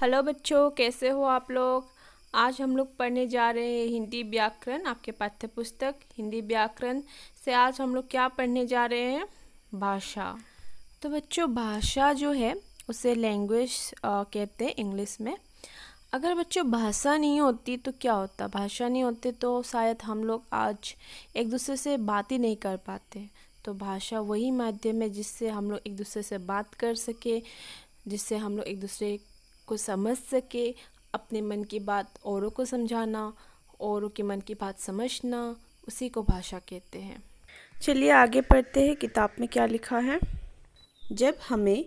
hello बच्चों कैसे हो आप लोग आज हम लोग पढ़ने जा रहे हैं हिंदी व्याकरण आपके पाठ्य पुस्तक हिंदी व्याकरण से आज हम लोग क्या पढ़ने जा रहे हैं भाषा तो बच्चों भाषा जो है उसे लैंग्वेज कहते हैं इंग्लिश में अगर बच्चों भाषा नहीं होती तो क्या होता भाषा नहीं होती तो शायद हम लोग आज एक दूसरे से बात ही नहीं कर पाते तो भाषा वही माध्यम है जिससे हम लोग एक दूसरे से बात कर सके जिससे हम लोग एक दूसरे को समझ सके अपने मन की बात औरों को समझाना औरों के मन की बात समझना उसी को भाषा कहते हैं चलिए आगे पढ़ते हैं किताब में क्या लिखा है जब हमें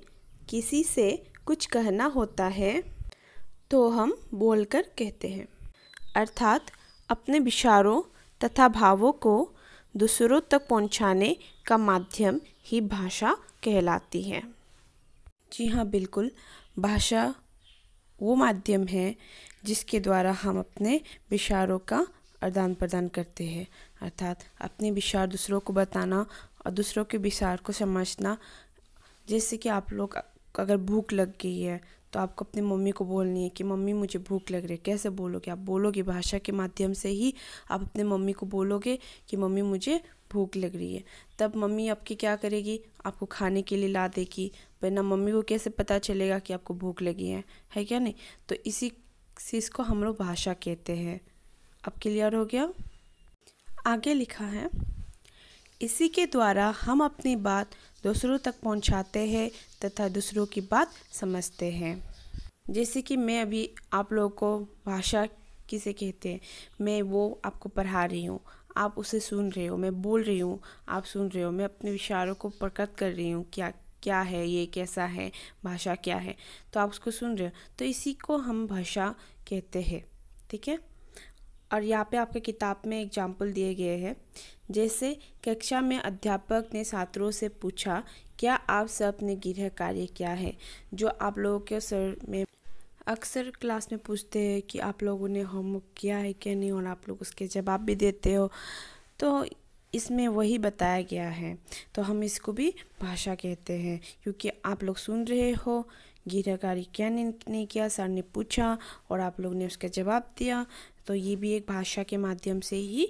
किसी से कुछ कहना होता है तो हम बोलकर कहते हैं अर्थात अपने विचारों तथा भावों को दूसरों तक पहुंचाने का माध्यम ही भाषा कहलाती है जी हाँ बिल्कुल भाषा वो माध्यम है जिसके द्वारा हम अपने विचारों का आदान प्रदान करते हैं अर्थात अपने विचार दूसरों को बताना और दूसरों के विचार को समझना जैसे कि आप लोग अगर भूख लग गई है तो आपको अपनी मम्मी को बोलनी है कि मम्मी मुझे भूख लग रही है कैसे बोलोगे आप बोलोगे भाषा के माध्यम से ही आप अपने मम्मी को बोलोगे कि मम्मी मुझे भूख लग रही है तब मम्मी आपकी क्या करेगी आपको खाने के लिए ला देगी वरना मम्मी को कैसे पता चलेगा कि आपको भूख लगी है है क्या नहीं तो इसी चीज़ को हम लोग भाषा कहते हैं आपके क्लियर हो गया आगे लिखा है इसी के द्वारा हम अपनी बात दूसरों तक पहुंचाते हैं तथा दूसरों की बात समझते हैं जैसे कि मैं अभी आप लोगों को भाषा किसे कहते हैं मैं वो आपको पढ़ा रही हूँ आप उसे सुन रहे हो मैं बोल रही हूँ आप सुन रहे हो मैं अपने विचारों को प्रकट कर रही हूँ क्या क्या है ये कैसा है भाषा क्या है तो आप उसको सुन रहे हो तो इसी को हम भाषा कहते हैं ठीक है और यहाँ पे आपके किताब में एग्जाम्पल दिए गए हैं जैसे कक्षा में अध्यापक ने छात्रों से पूछा क्या आप सब ने गृह कार्य किया है जो आप लोगों के सर में अक्सर क्लास में पूछते हैं कि आप लोगों ने होमवर्क किया है क्या नहीं और आप लोग उसके जवाब भी देते हो तो इसमें वही बताया गया है तो हम इसको भी भाषा कहते हैं क्योंकि आप लोग सुन रहे हो गीराकारी क्या ने किया सर ने पूछा और आप लोग ने उसका जवाब दिया तो ये भी एक भाषा के माध्यम से ही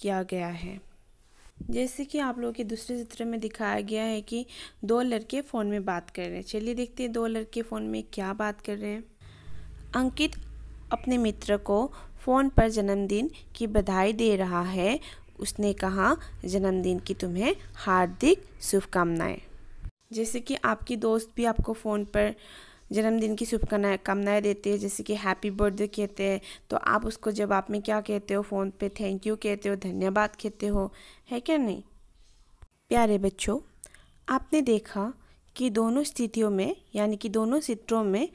किया गया है जैसे कि आप लोगों के दूसरे चित्र में दिखाया गया है कि दो लड़के फ़ोन में बात कर रहे हैं चलिए देखते हैं दो लड़के फ़ोन में क्या बात कर रहे हैं अंकित अपने मित्र को फ़ोन पर जन्मदिन की बधाई दे रहा है उसने कहा जन्मदिन की तुम्हें हार्दिक शुभकामनाएँ जैसे कि आपकी दोस्त भी आपको फ़ोन पर जन्मदिन की शुभकामनाएं कामनाएँ देती है जैसे कि हैप्पी बर्थडे कहते हैं तो आप उसको जवाब में क्या कहते हो फ़ोन पे थैंक यू कहते हो धन्यवाद कहते हो है क्या नहीं प्यारे बच्चों आपने देखा कि दोनों स्थितियों में यानी कि दोनों सित्रों में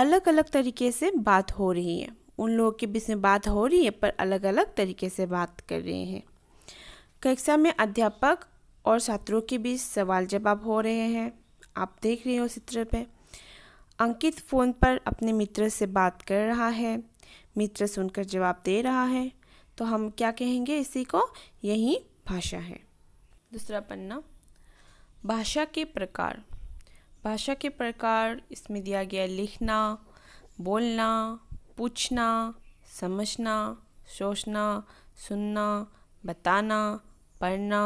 अलग अलग तरीके से बात हो रही है उन लोगों के बीच में बात हो रही है पर अलग अलग तरीके से बात कर रहे हैं कक्षा में अध्यापक और छात्रों के बीच सवाल जवाब हो रहे हैं आप देख रहे हो चित्र पे अंकित फ़ोन पर अपने मित्र से बात कर रहा है मित्र सुनकर जवाब दे रहा है तो हम क्या कहेंगे इसी को यही भाषा है दूसरा पन्ना भाषा के प्रकार भाषा के प्रकार इसमें दिया गया लिखना बोलना पूछना समझना सोचना सुनना बताना पढ़ना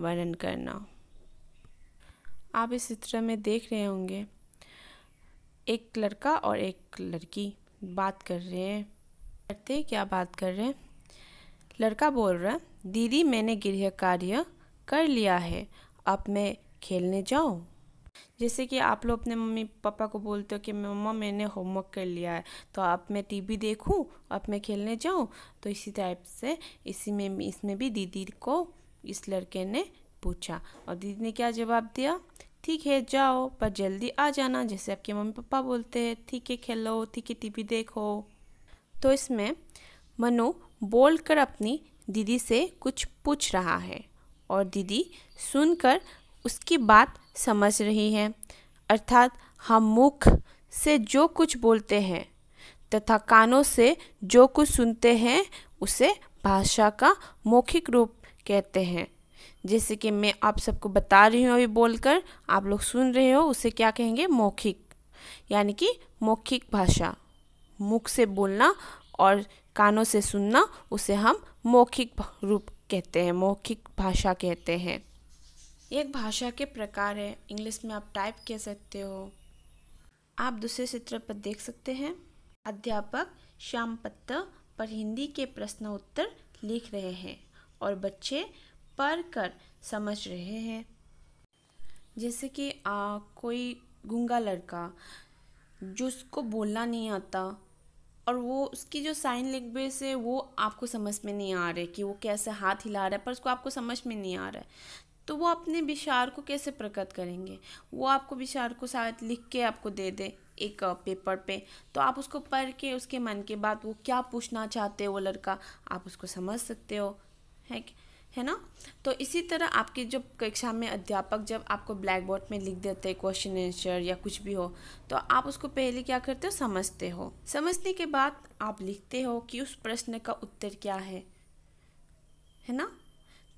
वर्णन करना आप इस चित्र में देख रहे होंगे एक लड़का और एक लड़की बात कर रहे हैं करते क्या बात कर रहे हैं लड़का बोल रहा है दीदी मैंने गृह कार्य कर लिया है अब मैं खेलने जाऊँ जैसे कि आप लोग अपने मम्मी पापा को बोलते हो कि मम्मा मैंने होमवर्क कर लिया है तो अब मैं टीवी देखूं अब मैं खेलने जाऊं तो इसी टाइप से इसी में इसमें भी दीदी को इस लड़के ने पूछा और दीदी ने क्या जवाब दिया ठीक है जाओ पर जल्दी आ जाना जैसे आपके मम्मी पापा बोलते हैं ठीक है खेलो ठीक है टीवी देखो तो इसमें मनु बोलकर अपनी दीदी से कुछ पूछ रहा है और दीदी सुनकर उसकी बात समझ रही है अर्थात हम मुख से जो कुछ बोलते हैं तथा कानों से जो कुछ सुनते हैं उसे भाषा का मौखिक रूप कहते हैं जैसे कि मैं आप सबको बता रही हूँ अभी बोलकर आप लोग सुन रहे हो उसे क्या कहेंगे मौखिक यानी कि मौखिक भाषा मुख से बोलना और कानों से सुनना उसे हम मौखिक रूप कहते हैं मौखिक भाषा कहते हैं एक भाषा के प्रकार है इंग्लिश में आप टाइप कह सकते हो आप दूसरे चित्र पर देख सकते हैं अध्यापक श्याम पत्ता पर हिंदी के प्रश्न उत्तर लिख रहे हैं और बच्चे पढ़ कर समझ रहे हैं जैसे कि आ, कोई गुंगा लड़का जिसको बोलना नहीं आता और वो उसकी जो साइन लैंग्वेज है वो आपको समझ में नहीं आ रहा है कि वो कैसे हाथ हिला रहा है पर उसको आपको समझ में नहीं आ रहा है तो वो अपने विचार को कैसे प्रकट करेंगे वो आपको विचार को शायद लिख के आपको दे दे एक पेपर पे तो आप उसको पढ़ के उसके मन के बाद वो क्या पूछना चाहते हो वो लड़का आप उसको समझ सकते हो है कि है ना तो इसी तरह आपकी जब कक्षा में अध्यापक जब आपको ब्लैक बोर्ड में लिख देते हैं क्वेश्चन आंसर या कुछ भी हो तो आप उसको पहले क्या करते हो समझते हो समझने के बाद आप लिखते हो कि उस प्रश्न का उत्तर क्या है है ना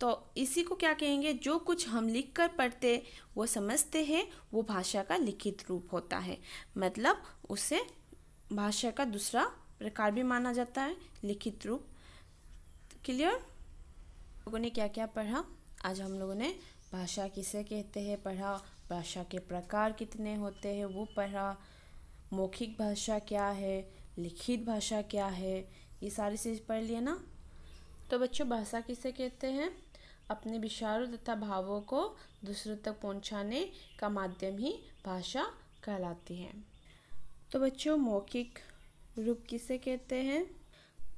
तो इसी को क्या कहेंगे जो कुछ हम लिख कर पढ़ते वो समझते हैं वो भाषा का लिखित रूप होता है मतलब उसे भाषा का दूसरा प्रकार भी माना जाता है लिखित रूप क्लियर लोगों ने क्या क्या पढ़ा आज हम लोगों ने भाषा किसे कहते हैं पढ़ा भाषा के प्रकार कितने होते हैं वो पढ़ा मौखिक भाषा क्या है लिखित भाषा क्या है ये सारी चीज़ पढ़ लिए ना तो बच्चों भाषा किसे कहते हैं अपने विचारों तथा भावों को दूसरों तक पहुंचाने का माध्यम ही भाषा कहलाती है तो बच्चों मौखिक रूप किसे कहते हैं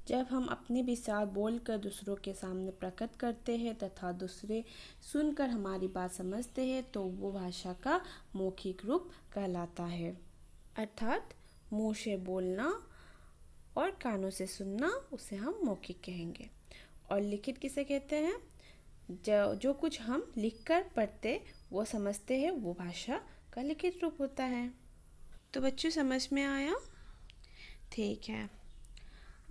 जब हम अपने विचार बोलकर दूसरों के सामने प्रकट करते हैं तथा दूसरे सुनकर हमारी बात समझते हैं तो वो भाषा का मौखिक रूप कहलाता है अर्थात मुँह से बोलना और कानों से सुनना उसे हम मौखिक कहेंगे और लिखित किसे कहते हैं जो जो कुछ हम लिखकर पढ़ते वो समझते हैं वो भाषा का लिखित रूप होता है तो बच्चों समझ में आया ठीक है